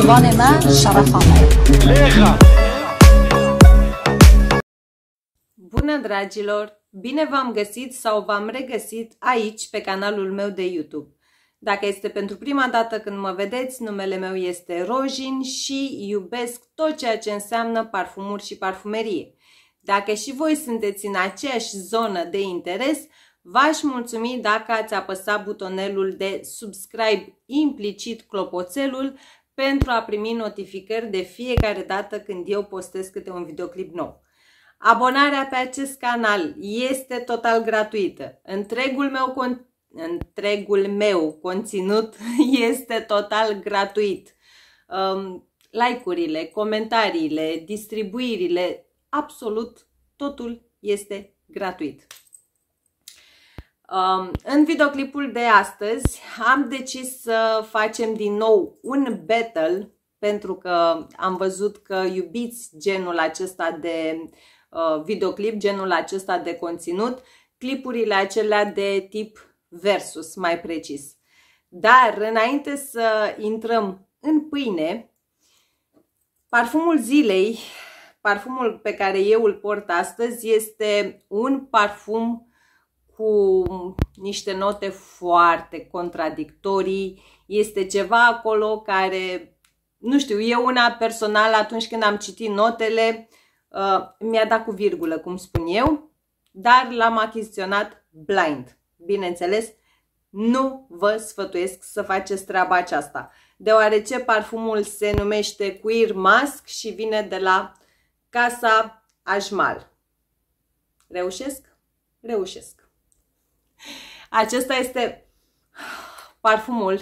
زبان من Bună, dragilor! Bine v-am găsit sau v-am regăsit aici, pe canalul meu de YouTube. Dacă este pentru prima dată când mă vedeți, numele meu este Rojin și iubesc tot ceea ce înseamnă parfumuri și parfumerie. Dacă și voi sunteți în aceeași zonă de interes, V-aș mulțumi dacă ați apăsat butonelul de subscribe implicit clopoțelul pentru a primi notificări de fiecare dată când eu postez câte un videoclip nou. Abonarea pe acest canal este total gratuită. Întregul meu, con întregul meu conținut este total gratuit. Um, like-urile, comentariile, distribuirile, absolut totul este gratuit. Um, în videoclipul de astăzi am decis să facem din nou un battle pentru că am văzut că iubiți genul acesta de uh, videoclip, genul acesta de conținut, clipurile acelea de tip versus mai precis. Dar înainte să intrăm în pâine, parfumul zilei, parfumul pe care eu îl port astăzi este un parfum cu niște note foarte contradictorii. Este ceva acolo care, nu știu, eu una personală atunci când am citit notele, uh, mi-a dat cu virgulă, cum spun eu, dar l-am achiziționat blind. Bineînțeles, nu vă sfătuiesc să faceți treaba aceasta, deoarece parfumul se numește Queer Mask și vine de la Casa Ajmal. Reușesc? Reușesc! Acesta este parfumul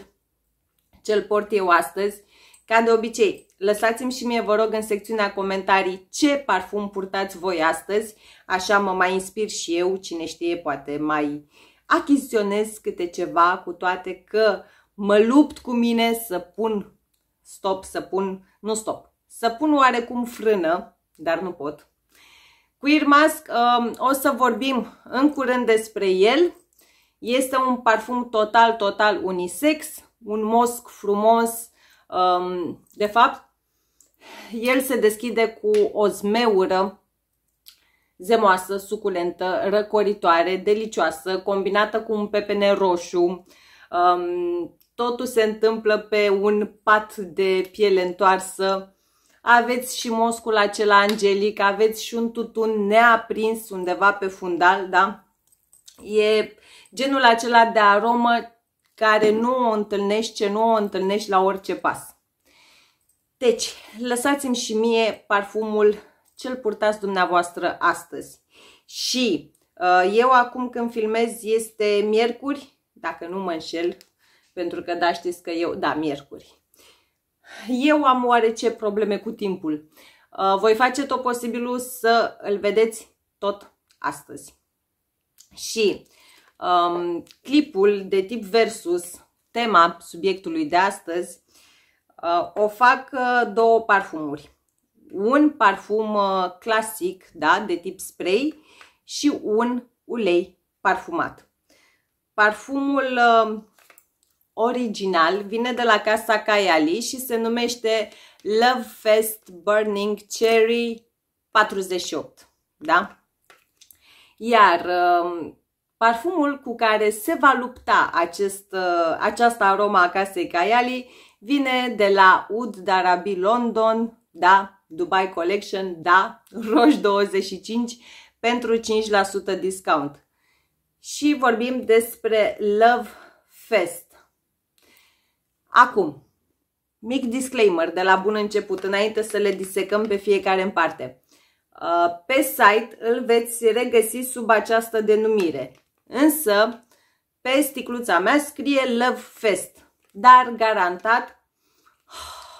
cel port eu astăzi. Ca de obicei, lăsați-mi și mie, vă rog, în secțiunea comentarii ce parfum purtați voi astăzi. Așa mă mai inspir și eu, cine știe, poate mai achiziționez câte ceva, cu toate că mă lupt cu mine să pun stop, să pun, nu stop, să pun oarecum frână, dar nu pot. Cu Irmask um, o să vorbim în curând despre el. Este un parfum total, total unisex, un mosc frumos. Um, de fapt, el se deschide cu o zmeură zemoasă, suculentă, răcoritoare, delicioasă, combinată cu un pepene roșu. Um, totul se întâmplă pe un pat de piele întoarsă. Aveți și moscul acela angelic, aveți și un tutun neaprins undeva pe fundal, da? E genul acela de aromă care nu o întâlnești, ce nu o întâlnești la orice pas. Deci, lăsați-mi și mie parfumul cel purtați dumneavoastră astăzi. Și uh, eu acum când filmez este miercuri, dacă nu mă înșel, pentru că da, știți că eu, da, miercuri. Eu am oarece probleme cu timpul. Uh, voi face tot posibilul să îl vedeți tot astăzi. Și um, clipul de tip versus, tema subiectului de astăzi, uh, o fac uh, două parfumuri. Un parfum uh, clasic, da, de tip spray și un ulei parfumat. Parfumul uh, original vine de la casa Kayali și se numește Love Fest Burning Cherry 48, da? Iar um, Parfumul cu care se va lupta acest, ă, această aroma a casei Caiali vine de la Oud Darabi London, da, Dubai Collection, da, Roș 25 pentru 5% discount. Și vorbim despre Love Fest. Acum, mic disclaimer de la bun început, înainte să le disecăm pe fiecare în parte. Ă, pe site îl veți regăsi sub această denumire. Însă, pe sticluța mea scrie Love Fest, dar garantat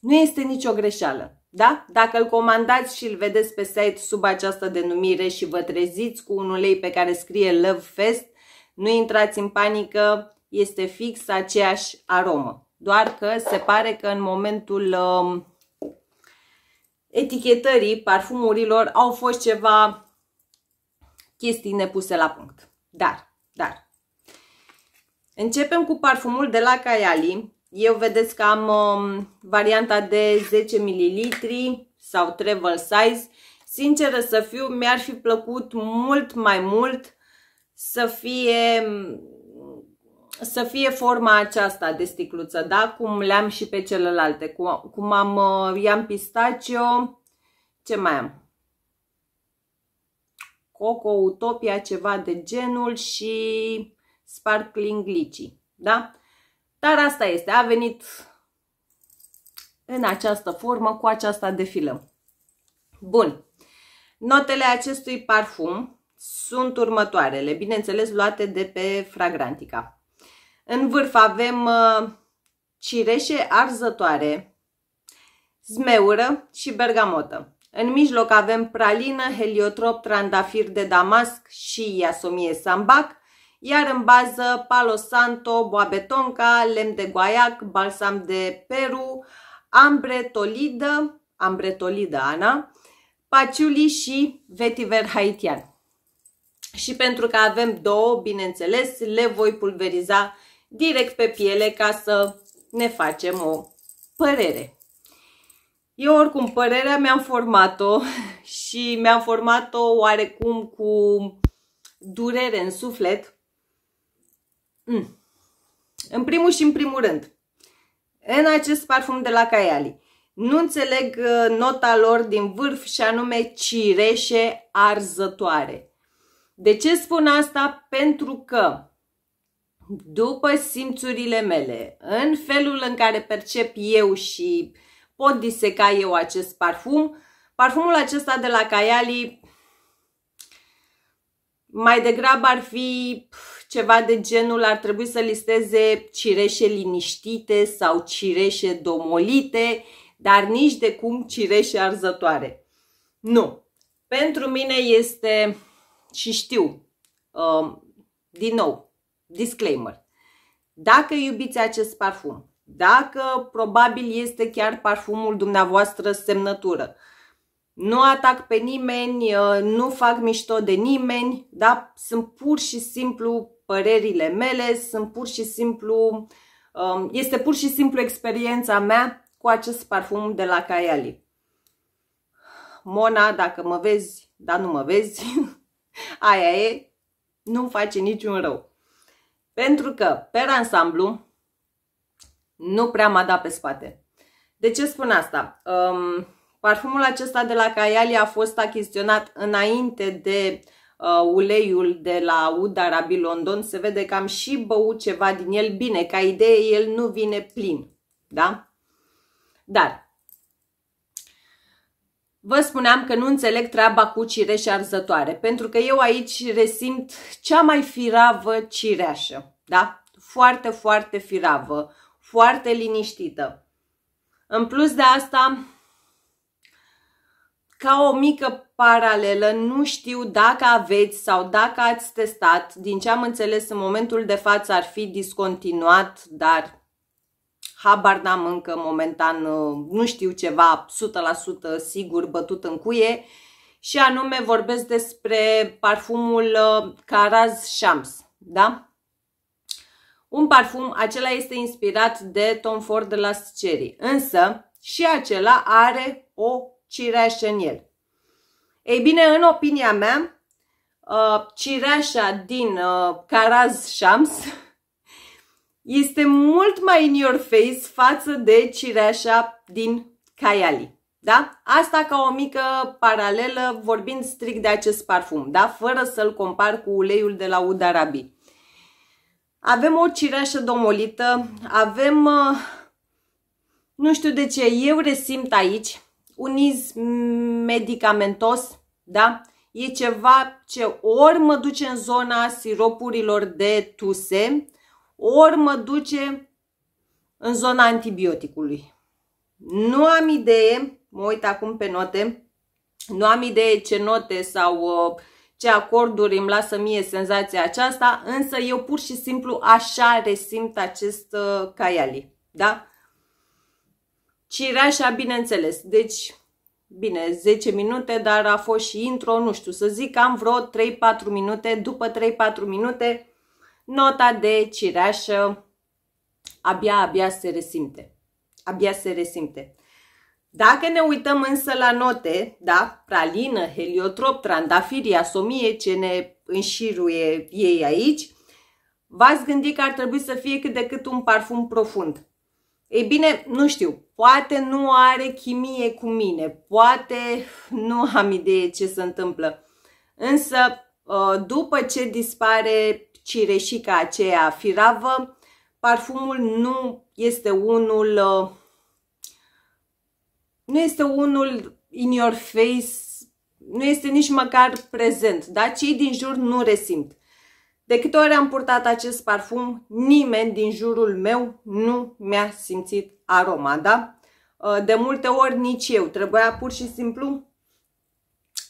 nu este nicio greșeală. Da? Dacă îl comandați și îl vedeți pe site sub această denumire și vă treziți cu un ulei pe care scrie Love Fest, nu intrați în panică, este fix aceeași aromă. Doar că se pare că în momentul um, etichetării parfumurilor au fost ceva chestii nepuse la punct. Dar, dar. Începem cu parfumul de la Caiali. Eu vedeți că am um, varianta de 10 ml sau travel size. Sinceră să fiu, mi-ar fi plăcut mult mai mult să fie să fie forma aceasta de sticluță, da? Cum le-am și pe celelalte, cum, cum am, uh, i-am pistacio, ce mai am? Coco, Utopia, ceva de genul și Sparkling Glitchy, da? Dar asta este, a venit în această formă, cu aceasta defilăm. Bun, notele acestui parfum sunt următoarele, bineînțeles luate de pe Fragrantica. În vârf avem uh, cireșe arzătoare, zmeură și bergamotă. În mijloc avem pralină, heliotrop, trandafir de damasc și iasomie sambac, iar în bază palo santo, boabetonca, lemn de guaiac, balsam de peru, ambretolidă, ambretolidă Ana, paciuli și vetiver haitian. Și pentru că avem două, bineînțeles, le voi pulveriza direct pe piele ca să ne facem o părere. Eu oricum, părerea mi-am format-o și mi-am format-o oarecum cu durere în suflet. Mm. În primul și în primul rând, în acest parfum de la Caiali, nu înțeleg uh, nota lor din vârf și anume cireșe arzătoare. De ce spun asta? Pentru că după simțurile mele, în felul în care percep eu și uh, pot diseca eu acest parfum. Parfumul acesta de la Cayali mai degrabă ar fi ceva de genul, ar trebui să listeze cireșe liniștite sau cireșe domolite, dar nici de cum cireșe arzătoare. Nu. Pentru mine este, și știu, um, din nou, disclaimer. Dacă iubiți acest parfum, dacă probabil este chiar parfumul dumneavoastră semnătură. Nu atac pe nimeni, uh, nu fac mișto de nimeni, dar sunt pur și simplu părerile mele, sunt pur și simplu, um, este pur și simplu experiența mea cu acest parfum de la Kayali. Mona, dacă mă vezi, dar nu mă vezi, aia e, nu face niciun rău. Pentru că, pe ansamblu, nu prea m-a dat pe spate. De ce spun asta? Um, parfumul acesta de la Caiali a fost achiziționat înainte de uh, uleiul de la Uda Rabi London. Se vede că am și băut ceva din el. Bine, ca idee, el nu vine plin. Da? Dar Vă spuneam că nu înțeleg treaba cu cireșe arzătoare, pentru că eu aici resimt cea mai firavă cireașă, da? Foarte, foarte firavă foarte liniștită. În plus de asta, ca o mică paralelă, nu știu dacă aveți sau dacă ați testat, din ce am înțeles în momentul de față ar fi discontinuat, dar habar n-am încă momentan, nu știu ceva 100% sigur bătut în cuie și anume vorbesc despre parfumul uh, Caraz Shams, da? Un parfum, acela este inspirat de Tom Ford de la Cherry, însă și acela are o cireașă în el. Ei bine, în opinia mea, uh, cireașa din uh, Caraz Shams este mult mai in your face față de cireașa din Cayali. Da? Asta ca o mică paralelă vorbind strict de acest parfum, da? fără să-l compar cu uleiul de la Udarabi. Avem o cireașă domolită, avem, uh, nu știu de ce, eu resimt aici un iz medicamentos, da? E ceva ce ori mă duce în zona siropurilor de tuse, ori mă duce în zona antibioticului. Nu am idee, mă uit acum pe note, nu am idee ce note sau uh, ce acorduri îmi lasă mie senzația aceasta, însă eu pur și simplu așa resimt acest uh, caiali, da? Cireașa, bineînțeles, deci, bine, 10 minute, dar a fost și intro, nu știu, să zic, am vreo 3-4 minute, după 3-4 minute, nota de cireașă abia, abia se resimte. Abia se resimte. Dacă ne uităm însă la note, da, pralină, heliotrop, trandafiri, asomie, ce ne înșiruie ei aici, v-ați gândit că ar trebui să fie cât de cât un parfum profund. Ei bine, nu știu, poate nu are chimie cu mine, poate nu am idee ce se întâmplă. Însă, ă, după ce dispare cireșica aceea firavă, parfumul nu este unul ă, nu este unul in your face, nu este nici măcar prezent, dar Cei din jur nu resimt. De câte ori am purtat acest parfum, nimeni din jurul meu nu mi-a simțit aroma, da? Uh, de multe ori nici eu. Trebuia pur și simplu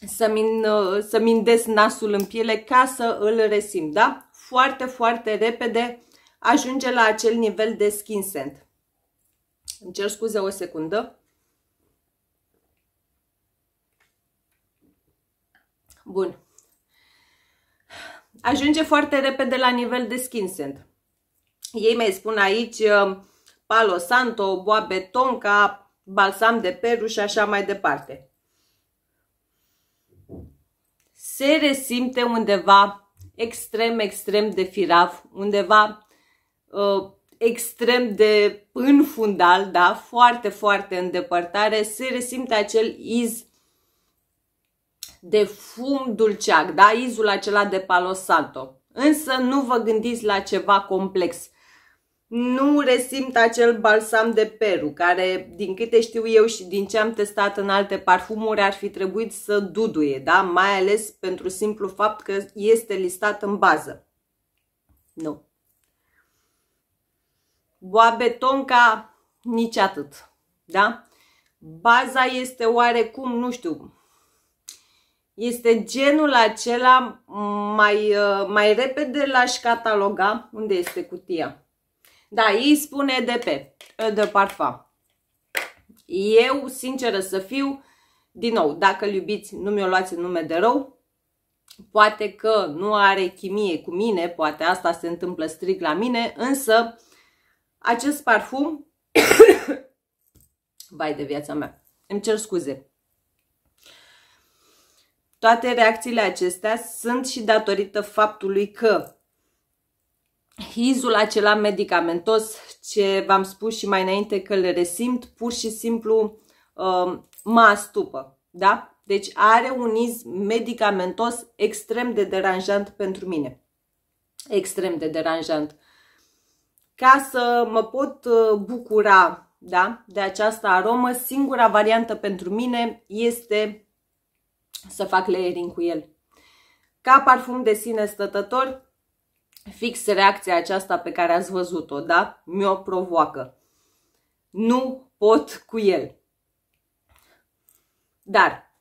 să-mi uh, îndesc să nasul în piele ca să îl resimt, da? Foarte, foarte repede ajunge la acel nivel de skin scent. Îmi cer scuze o secundă. Bun. Ajunge foarte repede la nivel de skin scent. Ei mai spun aici uh, palo santo, boabe tonka, balsam de peru și așa mai departe. Se resimte undeva extrem, extrem de firav, undeva uh, extrem de în fundal, da, foarte, foarte îndepărtare, se resimte acel iz de fum dulceac, da? Izul acela de palosalto. Însă nu vă gândiți la ceva complex. Nu resimt acel balsam de Peru, care, din câte știu eu și din ce am testat în alte parfumuri, ar fi trebuit să duduie, da? Mai ales pentru simplu fapt că este listat în bază. Nu. Boabe tonca, nici atât, da? Baza este oarecum, nu știu, este genul acela mai, uh, mai repede l-aș cataloga. Unde este cutia? Da, ei spune de pe, de parfum. Eu, sinceră să fiu, din nou, dacă îl iubiți, nu mi-o luați în nume de rău. Poate că nu are chimie cu mine, poate asta se întâmplă strict la mine, însă acest parfum, vai de viața mea, îmi cer scuze, toate reacțiile acestea sunt și datorită faptului că hizul acela medicamentos, ce v-am spus și mai înainte că le resimt, pur și simplu um, mă astupă. Da? Deci are un iz medicamentos extrem de deranjant pentru mine. Extrem de deranjant. Ca să mă pot uh, bucura da, de această aromă, singura variantă pentru mine este să fac layering cu el. Ca parfum de sine stătător, fix reacția aceasta pe care ați văzut-o, da? Mi-o provoacă. Nu pot cu el. Dar,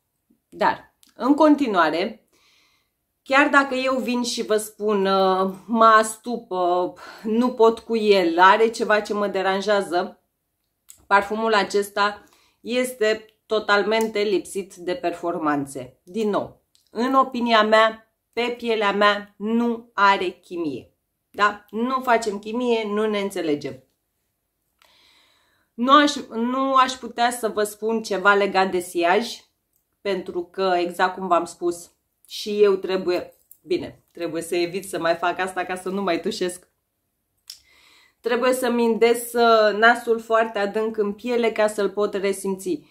dar, în continuare, chiar dacă eu vin și vă spun uh, mă astupă, nu pot cu el, are ceva ce mă deranjează, parfumul acesta este totalmente lipsit de performanțe. Din nou, în opinia mea, pe pielea mea nu are chimie. Da? Nu facem chimie, nu ne înțelegem. Nu aș, nu aș putea să vă spun ceva legat de siaj, pentru că, exact cum v-am spus, și eu trebuie, bine, trebuie să evit să mai fac asta ca să nu mai tușesc. Trebuie să-mi uh, nasul foarte adânc în piele ca să-l pot resimți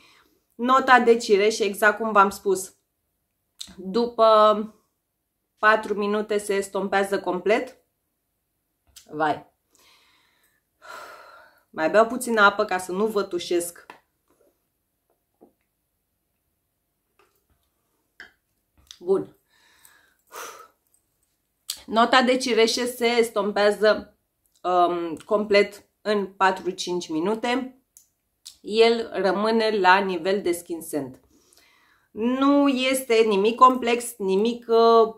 nota de cireș, exact cum v-am spus. După 4 minute se estompează complet. Vai! Mai beau puțină apă ca să nu vă tușesc. Bun. Nota de cireșe se estompează um, complet în 4-5 minute el rămâne la nivel de skin scent. Nu este nimic complex, nimic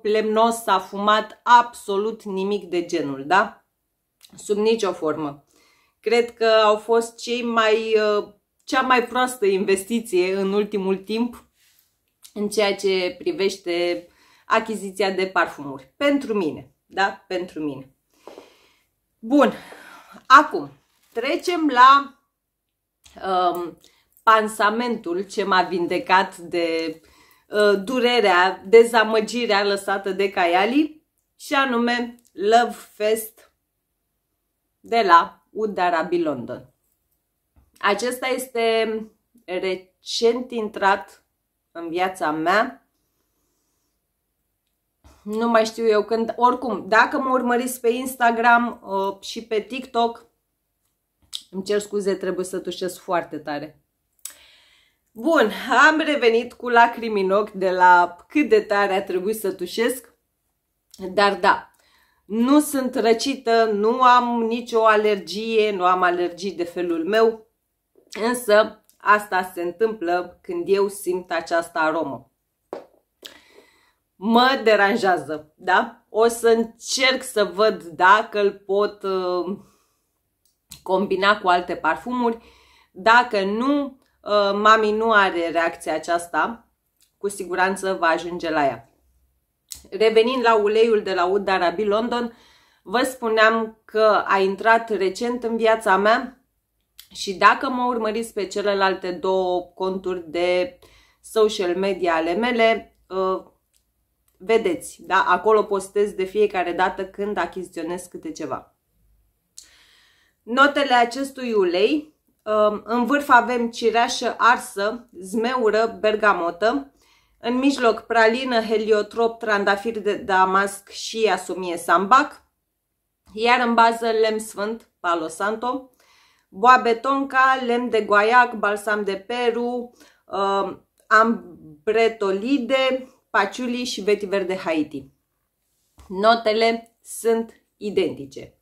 plemnos, uh, a fumat absolut nimic de genul, da? Sub nicio formă. Cred că au fost cei mai, uh, cea mai proastă investiție în ultimul timp în ceea ce privește achiziția de parfumuri. Pentru mine, da? Pentru mine. Bun. Acum, trecem la um, pansamentul ce m-a vindecat de uh, durerea, dezamăgirea lăsată de Caiali și anume Love Fest de la Udarabi London. Acesta este recent intrat în viața mea. Nu mai știu eu când, oricum, dacă mă urmăriți pe Instagram uh, și pe TikTok, îmi cer scuze, trebuie să tușesc foarte tare. Bun, am revenit cu lacrimi în ochi de la cât de tare a trebuit să tușesc. Dar da, nu sunt răcită, nu am nicio alergie, nu am alergii de felul meu, însă asta se întâmplă când eu simt această aromă. Mă deranjează, da? O să încerc să văd dacă îl pot uh, combina cu alte parfumuri. Dacă nu, uh, mami nu are reacția aceasta, cu siguranță va ajunge la ea. Revenind la uleiul de la Oud Arabi London, vă spuneam că a intrat recent în viața mea și dacă mă urmăriți pe celelalte două conturi de social media ale mele, uh, vedeți, da? acolo postez de fiecare dată când achiziționez câte ceva. Notele acestui ulei, um, în vârf avem cireașă arsă, zmeură, bergamotă, în mijloc pralină, heliotrop, trandafir de damasc și asumie sambac, iar în bază lemn sfânt, palo santo, boabe tonca, lemn de guaiac, balsam de peru, um, ambretolide, paciuli și vetiver de Haiti. Notele sunt identice.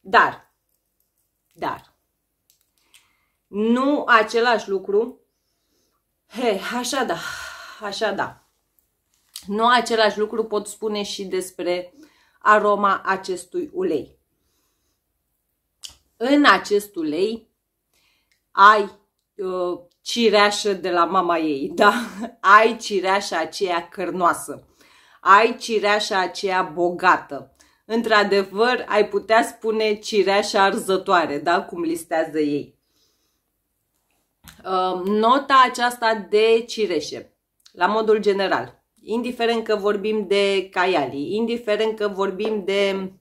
Dar dar nu același lucru. He, așa da, așa da. Nu același lucru pot spune și despre aroma acestui ulei. În acest ulei ai uh, cireașă de la mama ei, da? Ai cireașa aceea cărnoasă, ai cireașa aceea bogată, într-adevăr, ai putea spune cireașa arzătoare, da? cum listează ei. Um, nota aceasta de cireșe, la modul general, indiferent că vorbim de caialii, indiferent că vorbim de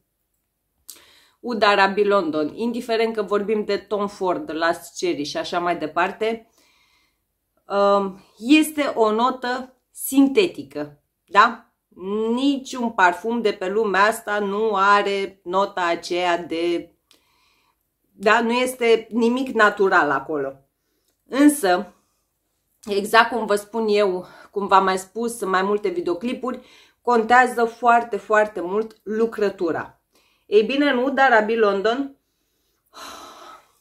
Udarabi London, indiferent că vorbim de Tom Ford, Last Cherry și așa mai departe, um, este o notă sintetică, da? niciun parfum de pe lumea asta nu are nota aceea de... Da, nu este nimic natural acolo. Însă, exact cum vă spun eu, cum v-am mai spus în mai multe videoclipuri, contează foarte, foarte mult lucrătura. Ei bine, nu, dar Abi London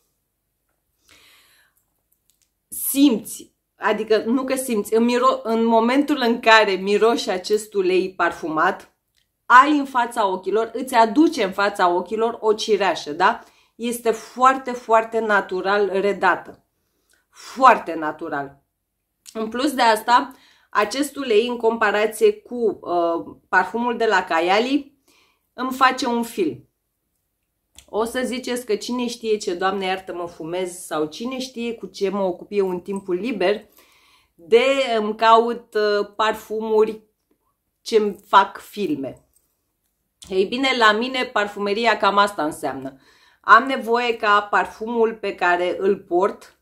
simți adică nu că simți, în, miro- în momentul în care miroși acest ulei parfumat, ai în fața ochilor, îți aduce în fața ochilor o cireașă, da? Este foarte, foarte natural redată. Foarte natural. În plus de asta, acest ulei, în comparație cu uh, parfumul de la Caiali, îmi face un film. O să ziceți că cine știe ce, Doamne iartă, mă fumez sau cine știe cu ce mă ocup eu în timpul liber, de îmi caut uh, parfumuri ce fac filme. Ei bine, la mine parfumeria cam asta înseamnă. Am nevoie ca parfumul pe care îl port,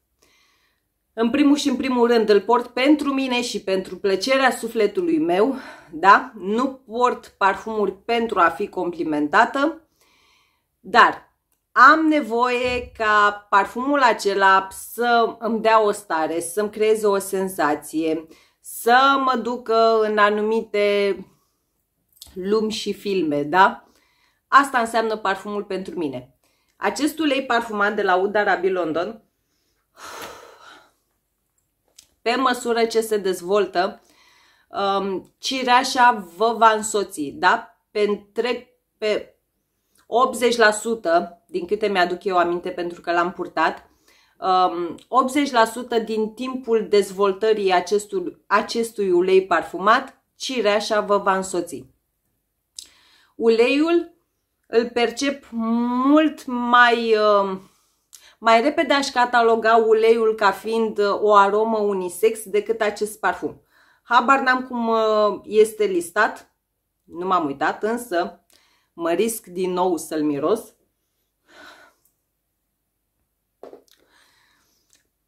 în primul și în primul rând îl port pentru mine și pentru plăcerea sufletului meu, da? Nu port parfumuri pentru a fi complimentată, dar am nevoie ca parfumul acela să îmi dea o stare, să-mi creeze o senzație, să mă ducă în anumite lumi și filme, da? Asta înseamnă parfumul pentru mine. Acest ulei parfumat de la Uda Rabi London, pe măsură ce se dezvoltă, um, cireașa vă va însoți, da? Pe, întreg, pe 80% din câte mi-aduc eu aminte pentru că l-am purtat, 80% um, din timpul dezvoltării acestui, acestui ulei parfumat, cireașa vă va însoți. Uleiul îl percep mult mai, um, mai repede aș cataloga uleiul ca fiind uh, o aromă unisex decât acest parfum. Habar n-am cum uh, este listat, nu m-am uitat, însă Mă risc din nou să-l miros.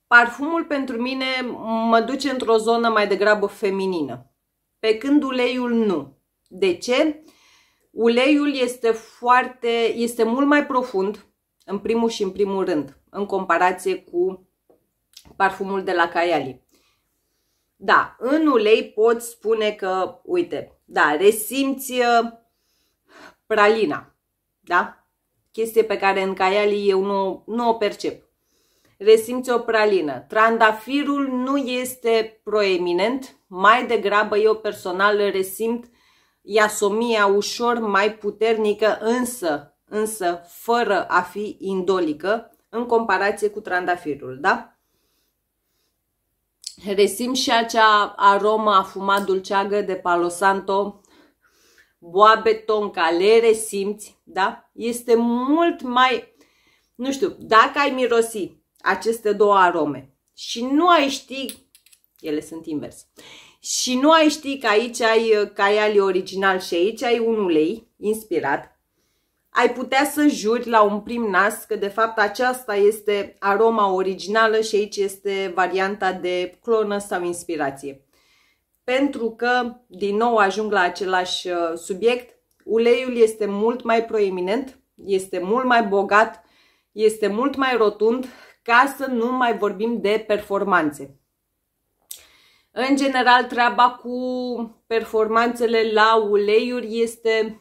Parfumul pentru mine mă duce într-o zonă mai degrabă feminină, pe când uleiul nu. De ce? Uleiul este foarte, este mult mai profund, în primul și în primul rând, în comparație cu parfumul de la Caiali. Da, în ulei pot spune că, uite, da, resimți uh, pralina. Da? Chestie pe care în caialii eu nu, nu o percep. Resimți o pralină. Trandafirul nu este proeminent, mai degrabă eu personal resimt iasomia ușor mai puternică, însă, însă fără a fi indolică în comparație cu trandafirul, da? Resim și acea aromă afumat dulceagă de palosanto boabe, toncale, resimți, da? Este mult mai, nu știu, dacă ai mirosi aceste două arome și nu ai ști, ele sunt invers, și nu ai ști că aici ai caiali original și aici ai un ulei inspirat, ai putea să juri la un prim nas că de fapt aceasta este aroma originală și aici este varianta de clonă sau inspirație pentru că, din nou, ajung la același uh, subiect. Uleiul este mult mai proeminent, este mult mai bogat, este mult mai rotund, ca să nu mai vorbim de performanțe. În general, treaba cu performanțele la uleiuri este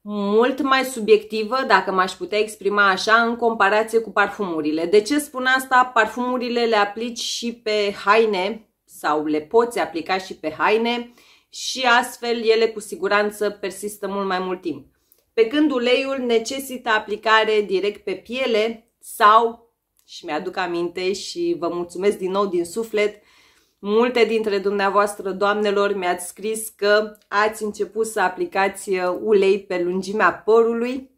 mult mai subiectivă, dacă m-aș putea exprima așa, în comparație cu parfumurile. De ce spun asta? Parfumurile le aplici și pe haine, sau le poți aplica și pe haine și astfel ele cu siguranță persistă mult mai mult timp. Pe când uleiul necesită aplicare direct pe piele sau, și mi-aduc aminte și vă mulțumesc din nou din suflet, Multe dintre dumneavoastră, doamnelor, mi-ați scris că ați început să aplicați uh, ulei pe lungimea părului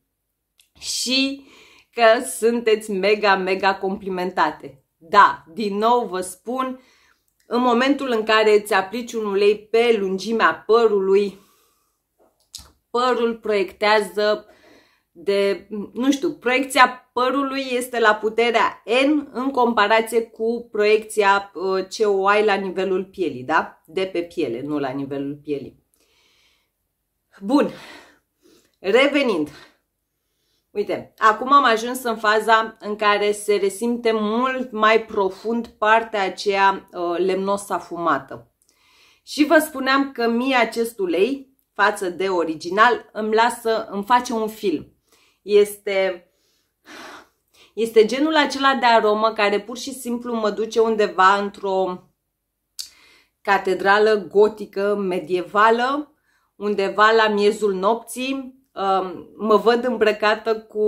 și că sunteți mega, mega complimentate. Da, din nou vă spun, în momentul în care îți aplici un ulei pe lungimea părului, părul proiectează de, nu știu, proiecția părului este la puterea N în comparație cu proiecția uh, ce o ai la nivelul pielii, da? De pe piele, nu la nivelul pielii. Bun, revenind, Uite, acum am ajuns în faza în care se resimte mult mai profund partea aceea uh, lemnosa fumată. Și vă spuneam că mie acest ulei, față de original, îmi lasă, îmi face un film. Este, este genul acela de aromă care pur și simplu mă duce undeva într-o catedrală gotică medievală, undeva la miezul nopții, Um, mă văd îmbrăcată cu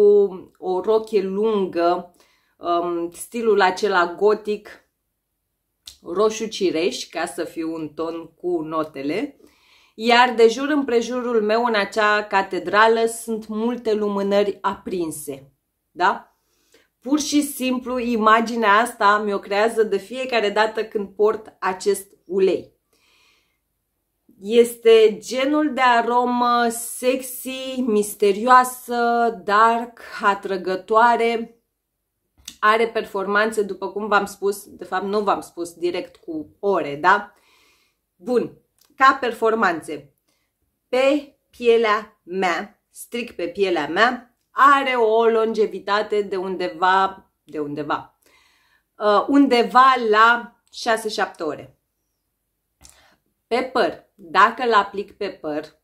o rochie lungă, um, stilul acela gotic, roșu cireș, ca să fiu un ton cu notele. Iar de jur împrejurul meu în acea catedrală sunt multe lumânări aprinse. Da? Pur și simplu imaginea asta mi-o creează de fiecare dată când port acest ulei. Este genul de aromă sexy, misterioasă, dark, atrăgătoare. Are performanțe, după cum v-am spus, de fapt nu v-am spus direct cu ore, da? Bun, ca performanțe. Pe pielea mea, strict pe pielea mea, are o longevitate de undeva, de undeva, uh, undeva la 6-7 ore. Pe păr, dacă îl aplic pe păr,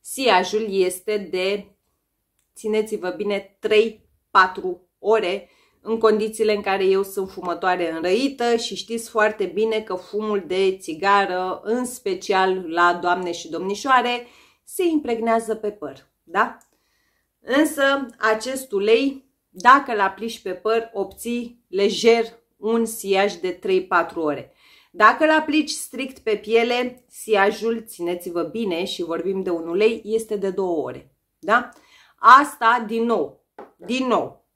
siajul este de, țineți-vă bine, 3-4 ore în condițiile în care eu sunt fumătoare înrăită și știți foarte bine că fumul de țigară, în special la doamne și domnișoare, se impregnează pe păr, da? Însă acest ulei, dacă îl aplici pe păr, obții lejer un siaj de 3-4 ore. Dacă îl aplici strict pe piele, siajul, țineți-vă bine și vorbim de un ulei, este de două ore. Da? Asta, din nou, din nou,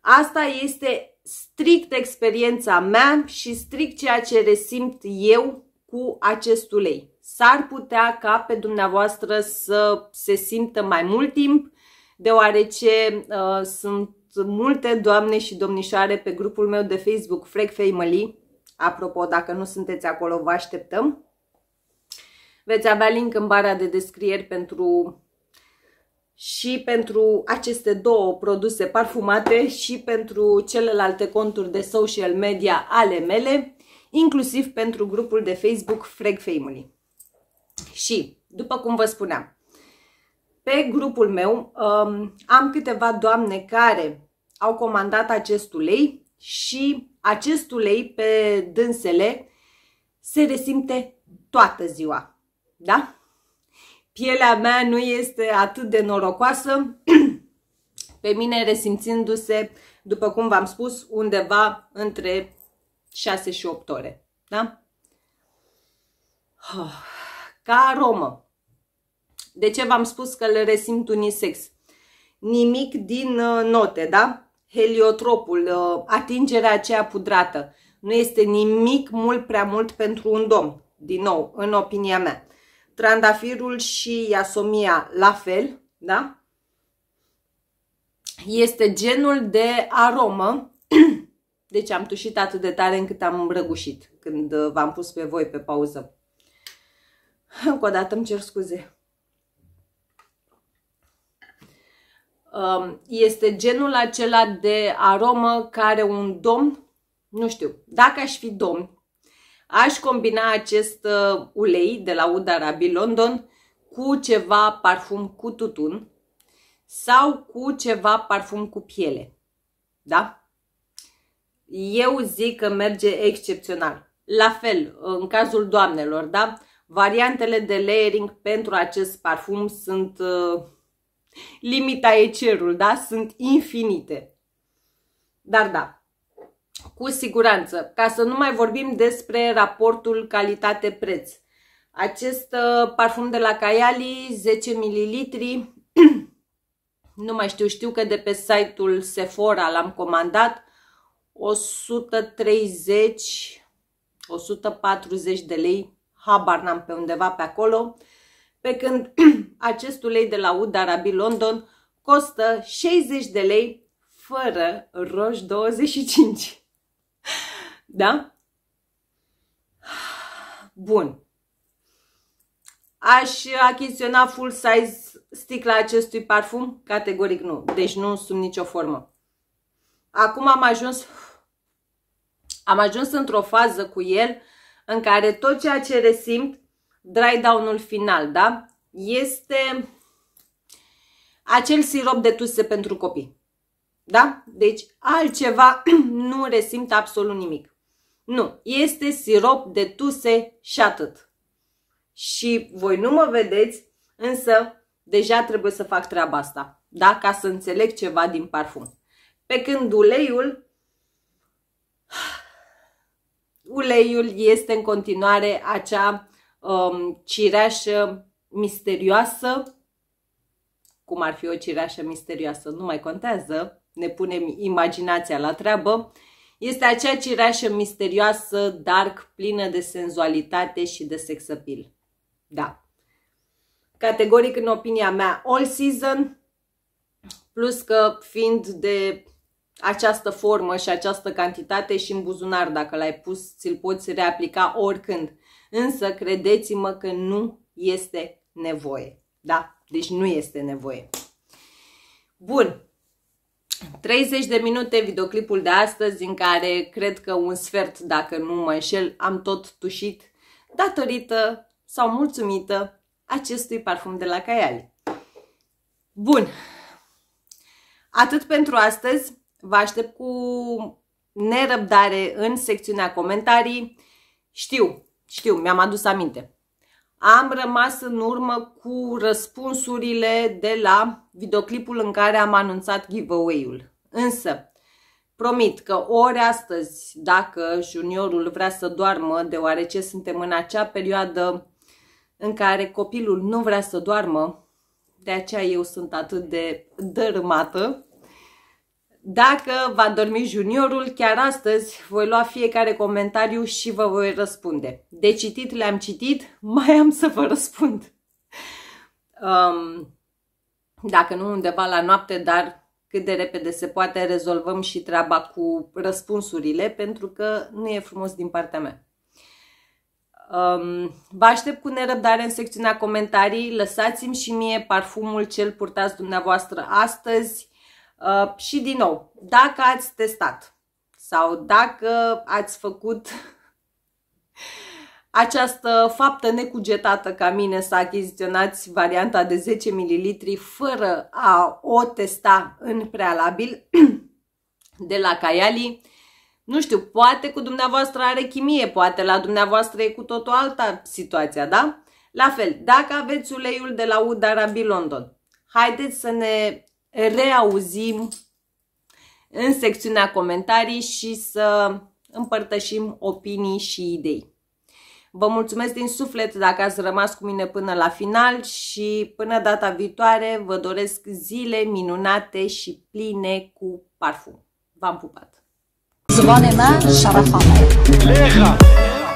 asta este strict experiența mea și strict ceea ce resimt eu cu acest ulei. S-ar putea ca pe dumneavoastră să se simtă mai mult timp, deoarece uh, sunt multe doamne și domnișoare pe grupul meu de Facebook Frec Family Apropo, dacă nu sunteți acolo, vă așteptăm. Veți avea link în bara de descrieri pentru și pentru aceste două produse parfumate și pentru celelalte conturi de social media ale mele, inclusiv pentru grupul de Facebook Frag Family. Și, după cum vă spuneam, pe grupul meu um, am câteva doamne care au comandat acest ulei și acest ulei pe dânsele se resimte toată ziua. Da? Pielea mea nu este atât de norocoasă, pe mine resimțindu-se, după cum v-am spus, undeva între 6 și 8 ore. Da? Ca aromă. De ce v-am spus că le resimt unisex? Nimic din uh, note, da? heliotropul, uh, atingerea aceea pudrată. Nu este nimic mult prea mult pentru un domn, din nou, în opinia mea. Trandafirul și iasomia la fel, da? Este genul de aromă, deci am tușit atât de tare încât am răgușit când v-am pus pe voi pe pauză. Încă o dată îmi cer scuze. Um, este genul acela de aromă care un domn, nu știu, dacă aș fi domn, aș combina acest uh, ulei de la Uda Rabi London cu ceva parfum cu tutun sau cu ceva parfum cu piele. Da? Eu zic că merge excepțional. La fel, în cazul doamnelor, da? Variantele de layering pentru acest parfum sunt uh, Limita e cerul, da? Sunt infinite. Dar da, cu siguranță, ca să nu mai vorbim despre raportul calitate-preț. Acest uh, parfum de la Cayali, 10 ml, nu mai știu, știu că de pe site-ul Sephora l-am comandat, 130, 140 de lei, habar n-am pe undeva pe acolo, pe când acest ulei de la Ud Arabi London costă 60 de lei fără roș 25. Da? Bun. Aș achiziționa full size sticla acestui parfum? Categoric nu. Deci nu sub nicio formă. Acum am ajuns am ajuns într-o fază cu el în care tot ceea ce resimt, dry down-ul final, da? este acel sirop de tuse pentru copii. Da? Deci altceva nu resimt absolut nimic. Nu, este sirop de tuse și atât. Și voi nu mă vedeți, însă deja trebuie să fac treaba asta, da? Ca să înțeleg ceva din parfum. Pe când uleiul, uleiul este în continuare acea um, cireașă misterioasă, cum ar fi o cireașă misterioasă, nu mai contează, ne punem imaginația la treabă, este acea cireașă misterioasă, dark, plină de senzualitate și de sex appeal. Da. Categoric, în opinia mea, all season, plus că fiind de această formă și această cantitate și în buzunar, dacă l-ai pus, ți-l poți reaplica oricând. Însă, credeți-mă că nu este nevoie. Da? Deci nu este nevoie. Bun. 30 de minute videoclipul de astăzi în care cred că un sfert, dacă nu mă înșel, am tot tușit datorită sau mulțumită acestui parfum de la Caiali. Bun. Atât pentru astăzi. Vă aștept cu nerăbdare în secțiunea comentarii. Știu, știu, mi-am adus aminte am rămas în urmă cu răspunsurile de la videoclipul în care am anunțat giveaway-ul. Însă, promit că ori astăzi, dacă juniorul vrea să doarmă, deoarece suntem în acea perioadă în care copilul nu vrea să doarmă, de aceea eu sunt atât de dărâmată, dacă va dormi juniorul, chiar astăzi voi lua fiecare comentariu și vă voi răspunde. De citit le-am citit, mai am să vă răspund. Um, dacă nu undeva la noapte, dar cât de repede se poate rezolvăm și treaba cu răspunsurile, pentru că nu e frumos din partea mea. Um, vă aștept cu nerăbdare în secțiunea comentarii. Lăsați-mi și mie parfumul cel purtați dumneavoastră astăzi Uh, și din nou, dacă ați testat sau dacă ați făcut această faptă necugetată ca mine să achiziționați varianta de 10 ml fără a o testa în prealabil de la Caiali, nu știu, poate cu dumneavoastră are chimie, poate la dumneavoastră e cu totul alta situația, da? La fel, dacă aveți uleiul de la Udarabi London, haideți să ne reauzim în secțiunea comentarii și să împărtășim opinii și idei. Vă mulțumesc din suflet dacă ați rămas cu mine până la final și până data viitoare vă doresc zile minunate și pline cu parfum. V-am pupat! Zvonima Șarafanoieva.